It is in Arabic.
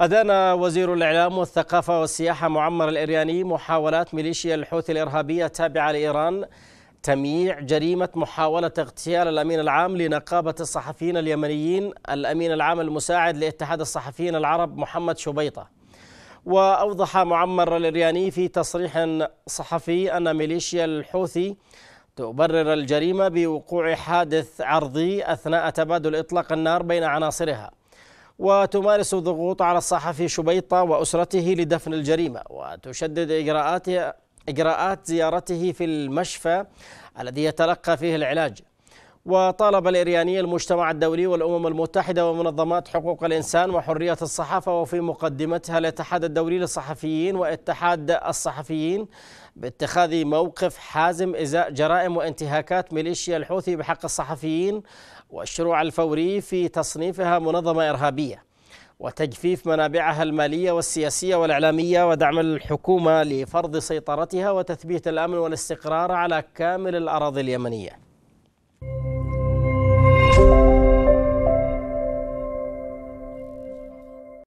أدان وزير الإعلام والثقافة والسياحة معمر الإرياني محاولات ميليشيا الحوثي الإرهابية التابعة لإيران تمييع جريمة محاولة اغتيال الأمين العام لنقابة الصحفيين اليمنيين الأمين العام المساعد لاتحاد الصحفيين العرب محمد شبيطة وأوضح معمر الإرياني في تصريح صحفي أن ميليشيا الحوثي تبرر الجريمة بوقوع حادث عرضي أثناء تبادل إطلاق النار بين عناصرها وتمارس الضغوط على الصحفي شبيطة وأسرته لدفن الجريمة وتشدد إجراءات إجراءات زيارته في المشفى الذي يتلقى فيه العلاج وطالب الإرياني المجتمع الدولي والأمم المتحدة ومنظمات حقوق الإنسان وحرية الصحافة وفي مقدمتها الاتحاد الدولي للصحفيين واتحاد الصحفيين باتخاذ موقف حازم إزاء جرائم وانتهاكات ميليشيا الحوثي بحق الصحفيين والشروع الفوري في تصنيفها منظمة إرهابية وتجفيف منابعها المالية والسياسية والإعلامية ودعم الحكومة لفرض سيطرتها وتثبيت الأمن والاستقرار على كامل الأراضي اليمنية